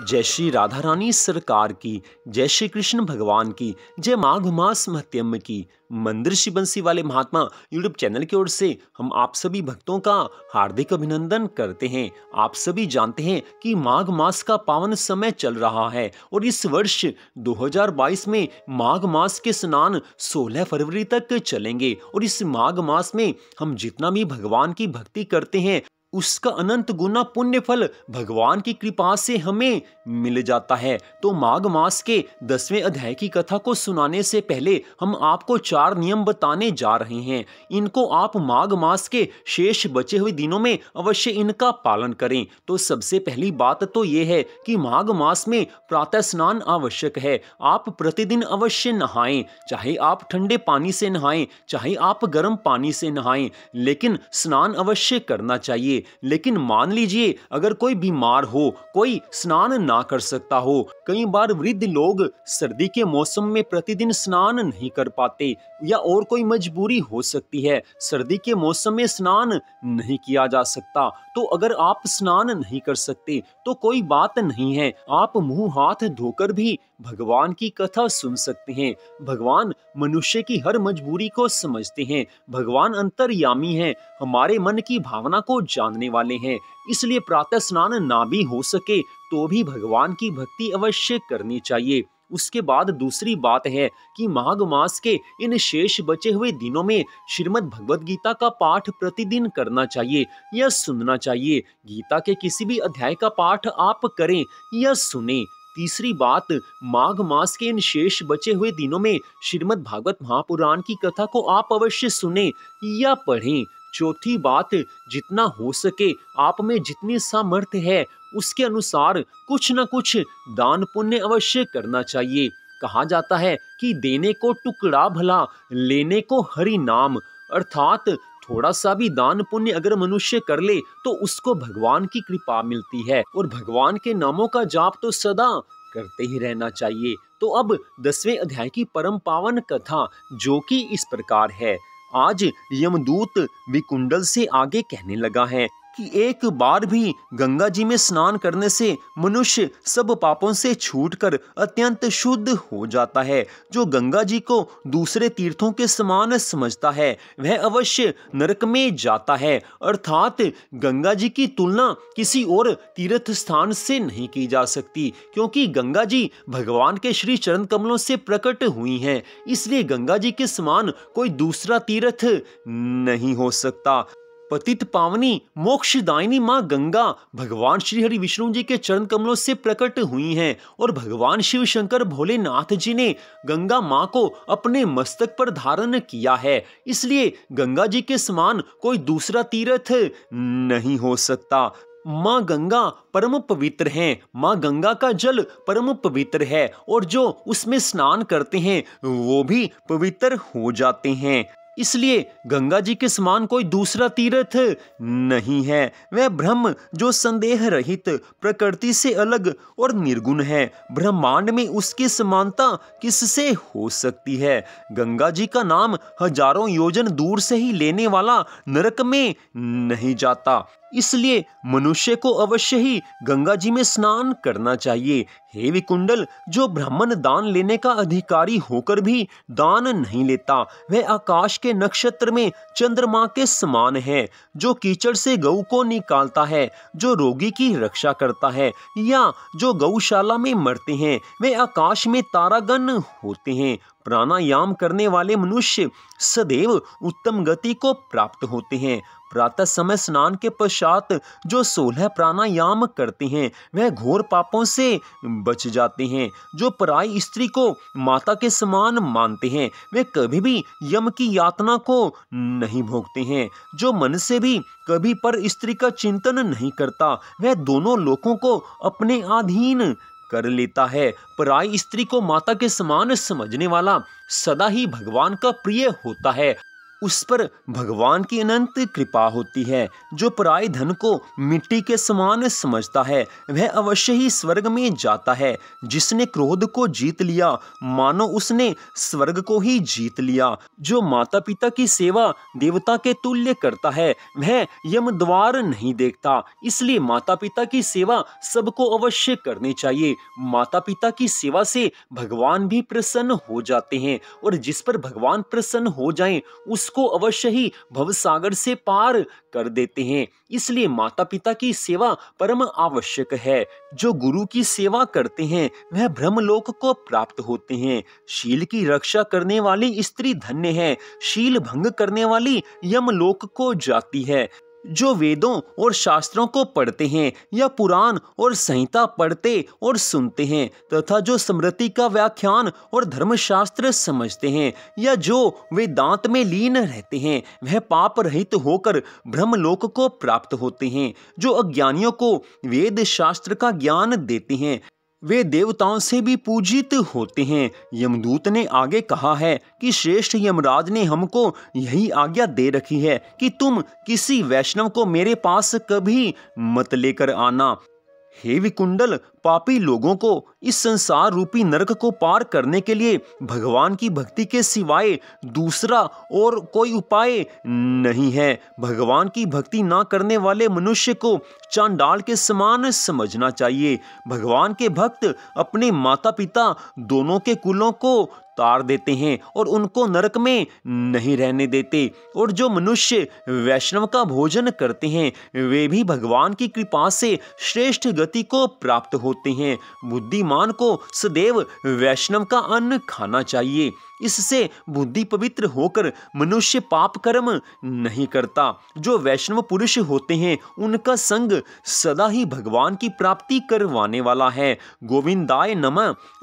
जय श्री राधा रानी सरकार की जय श्री कृष्ण भगवान की जय माघ मास महत्यम की मंदिर श्री बंसी वाले महात्मा यूट्यूब चैनल की ओर से हम आप सभी भक्तों का हार्दिक अभिनंदन करते हैं आप सभी जानते हैं कि माघ मास का पावन समय चल रहा है और इस वर्ष 2022 में माघ मास के स्नान 16 फरवरी तक चलेंगे और इस माघ मास में हम जितना भी भगवान की भक्ति करते हैं उसका अनंत गुना पुण्य फल भगवान की कृपा से हमें मिल जाता है तो माघ मास के दसवें अध्याय की कथा को सुनाने से पहले हम आपको चार नियम बताने जा रहे हैं इनको आप माघ मास के शेष बचे हुए दिनों में अवश्य इनका पालन करें तो सबसे पहली बात तो ये है कि माघ मास में प्रातः स्नान आवश्यक है आप प्रतिदिन अवश्य नहाएं चाहे आप ठंडे पानी से नहाएं चाहे आप गर्म पानी से नहाएं लेकिन स्नान अवश्य करना चाहिए लेकिन मान लीजिए अगर कोई बीमार हो कोई स्नान ना कर सकता हो कई बार वृद्ध लोग सर्दी के मौसम में प्रतिदिन स्नान नहीं कर पाते या और कोई मजबूरी हो सकती है सर्दी के मौसम में स्नान नहीं किया जा सकता तो अगर आप स्नान नहीं कर सकते तो कोई बात नहीं है आप मुंह हाथ धोकर भी भगवान की कथा सुन सकते हैं भगवान मनुष्य की हर मजबूरी को समझते हैं भगवान अंतर्यामी हैं हमारे मन की भावना को जानने वाले हैं इसलिए प्रातः स्नान ना भी हो सके तो भी भगवान की भक्ति अवश्य करनी चाहिए उसके बाद दूसरी बात है कि माघ मास के इन शेष बचे हुए दिनों में श्रीमद् भगवद गीता का पाठ प्रतिदिन करना चाहिए या सुनना चाहिए गीता के किसी भी अध्याय का पाठ आप करें या सुने तीसरी बात माघ मास के इन शेष बचे हुए दिनों में श्रीमद् भागवत महापुराण की कथा को आप अवश्य सुने या पढ़ें चौथी बात जितना हो सके आप में जितनी सामर्थ्य है उसके अनुसार कुछ न कुछ दान पुण्य अवश्य करना चाहिए कहा जाता है कि देने को टुकड़ा भला लेने को हरि नाम अर्थात थोड़ा सा भी दान पुण्य अगर मनुष्य कर ले तो उसको भगवान की कृपा मिलती है और भगवान के नामों का जाप तो सदा करते ही रहना चाहिए तो अब दसवें अध्याय की परम पावन कथा जो कि इस प्रकार है आज यमदूत विकुंडल से आगे कहने लगा है कि एक बार भी गंगा जी में स्नान करने से मनुष्य सब पापों से छूटकर अत्यंत शुद्ध हो जाता है जो गंगा जी को दूसरे तीर्थों के समान समझता है वह अवश्य नरक में जाता है अर्थात गंगा जी की तुलना किसी और तीर्थ स्थान से नहीं की जा सकती क्योंकि गंगा जी भगवान के श्री चरण कमलों से प्रकट हुई हैं इसलिए गंगा जी के समान कोई दूसरा तीर्थ नहीं हो सकता पतित पावनी मोक्षदायिनी माँ गंगा भगवान श्री हरि विष्णु जी के चरण कमलों से प्रकट हुई हैं और भगवान शिव शंकर भोलेनाथ जी ने गंगा माँ को अपने मस्तक पर धारण किया है इसलिए गंगा जी के समान कोई दूसरा तीर्थ नहीं हो सकता माँ गंगा परम पवित्र हैं माँ गंगा का जल परम पवित्र है और जो उसमें स्नान करते हैं वो भी पवित्र हो जाते हैं इसलिए गंगा जी के समान कोई दूसरा तीर्थ नहीं है वह ब्रह्म जो संदेह रहित प्रकृति से अलग और निर्गुण है ब्रह्मांड में उसकी समानता किससे हो सकती है गंगा जी का नाम हजारों योजन दूर से ही लेने वाला नरक में नहीं जाता इसलिए मनुष्य को अवश्य ही गंगा जी में स्नान करना चाहिए हे विकुंडल जो ब्राह्मण दान लेने का अधिकारी होकर भी दान नहीं लेता वह आकाश के नक्षत्र में चंद्रमा के समान है जो कीचड़ से गऊ को निकालता है जो रोगी की रक्षा करता है या जो गौशाला में मरते हैं वे आकाश में तारागण होते हैं प्राणायाम करने वाले मनुष्य सदैव उत्तम गति को प्राप्त होते हैं प्रातः समय स्नान के पश्चात जो सोलह प्राणायाम करते हैं वह घोर पापों से बच जाते हैं जो पराई स्त्री को माता के समान मानते हैं वे कभी भी यम की यातना को नहीं भोगते हैं जो मन से भी कभी पर स्त्री का चिंतन नहीं करता वह दोनों लोगों को अपने अधीन कर लेता है पराई स्त्री को माता के समान समझने वाला सदा ही भगवान का प्रिय होता है उस पर भगवान की अनंत कृपा होती है जो पराय धन को मिट्टी के समान समझता है वह अवश्य ही स्वर्ग में जाता है जिसने क्रोध को जीत लिया मानो उसने स्वर्ग को ही जीत लिया जो माता पिता की सेवा देवता के तुल्य करता है वह यम द्वार नहीं देखता इसलिए माता पिता की सेवा सबको अवश्य करनी चाहिए माता पिता की सेवा से भगवान भी प्रसन्न हो जाते हैं और जिस पर भगवान प्रसन्न हो जाए उस इसको अवश्य ही भवसागर से पार कर देते हैं इसलिए माता पिता की सेवा परम आवश्यक है जो गुरु की सेवा करते हैं वह ब्रह्मलोक को प्राप्त होते हैं शील की रक्षा करने वाली स्त्री धन्य है शील भंग करने वाली यमलोक को जाती है जो वेदों और शास्त्रों को पढ़ते हैं या पुराण और संहिता पढ़ते और सुनते हैं तथा जो स्मृति का व्याख्यान और धर्मशास्त्र समझते हैं या जो वेदांत में लीन रहते हैं वह पाप रहित होकर ब्रह्मलोक को प्राप्त होते हैं जो अज्ञानियों को वेद शास्त्र का ज्ञान देते हैं वे देवताओं से भी पूजित होते हैं यमदूत ने आगे कहा है कि श्रेष्ठ यमराज ने हमको यही आज्ञा दे रखी है कि तुम किसी वैष्णव को मेरे पास कभी मत लेकर आना हे विकुंडल पापी लोगों को इस संसार रूपी नरक को पार करने के लिए भगवान की भक्ति के सिवाय दूसरा और कोई उपाय नहीं है भगवान की भक्ति ना करने वाले मनुष्य को चांडाल के समान समझना चाहिए भगवान के भक्त अपने माता पिता दोनों के कुलों को तार देते हैं और उनको नरक में नहीं रहने देते और जो मनुष्य वैष्णव का भोजन करते हैं वे भी भगवान की कृपा से श्रेष्ठ गति को प्राप्त होते हैं बुद्धिमान को सदैव वैष्णव का अन्न खाना चाहिए इससे बुद्धि पवित्र होकर मनुष्य पाप कर्म नहीं करता जो वैष्णव पुरुष होते हैं उनका संग सदा ही भगवान की प्राप्ति करवाने वाला है गोविंदाय नम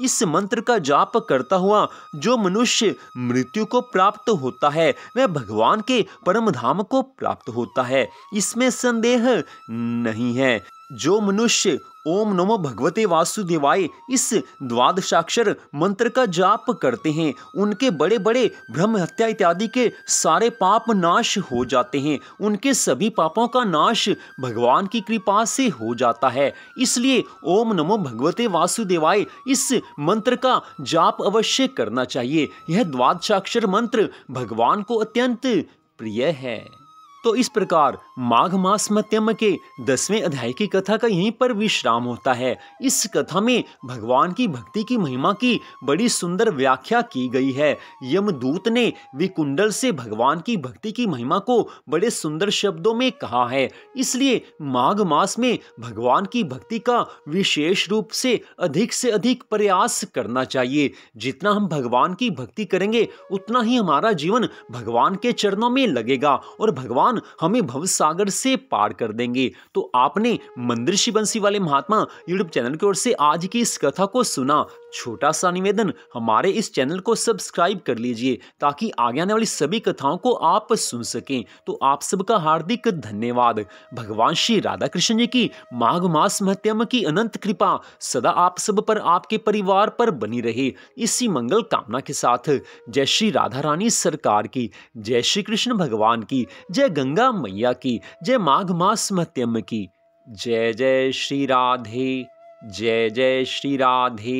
इस मंत्र का जाप करता हुआ जो मनुष्य मृत्यु को प्राप्त होता है वह भगवान के परम धाम को प्राप्त होता है इसमें संदेह नहीं है जो मनुष्य ओम नमो भगवते वासुदेवाय इस द्वादशाक्षर मंत्र का जाप करते हैं उनके बड़े बड़े ब्रह्म हत्या इत्यादि के सारे पाप नाश हो जाते हैं उनके सभी पापों का नाश भगवान की कृपा से हो जाता है इसलिए ओम नमो भगवते वासुदेवाय इस मंत्र का जाप अवश्य करना चाहिए यह द्वादशाक्षर मंत्र भगवान को अत्यंत प्रिय है तो इस प्रकार माघ मास मध्यम के दसवें अध्याय की कथा का यहीं पर विश्राम होता है इस कथा में भगवान की भक्ति की महिमा की बड़ी सुंदर व्याख्या की गई है यमदूत ने विकुंडल से भगवान की भक्ति की महिमा को बड़े सुंदर शब्दों में कहा है इसलिए माघ मास में भगवान की भक्ति का विशेष रूप से अधिक से अधिक प्रयास करना चाहिए जितना हम भगवान की भक्ति करेंगे उतना ही हमारा जीवन भगवान के चरणों में लगेगा और भगवान भगवान हमें भवसागर से पार कर देंगे तो आपने मंदिर शिवंशी वाले महात्मा यूट्यूब चैनल की ओर से आज की इस कथा को सुना छोटा सा निवेदन हमारे इस चैनल को सब्सक्राइब कर लीजिए ताकि आगे आने वाली सभी कथाओं को आप सुन सकें तो आप सबका हार्दिक धन्यवाद भगवान श्री राधा कृष्ण जी की माघ मास महत्यम की अनंत कृपा सदा आप सब पर आपके परिवार पर बनी रहे इसी मंगल कामना के साथ जय श्री राधा रानी सरकार की जय श्री कृष्ण भगवान की जय गंगा मैया की जय माघ मास महत्यम की जय जय श्री राधे जय जय श्री राधे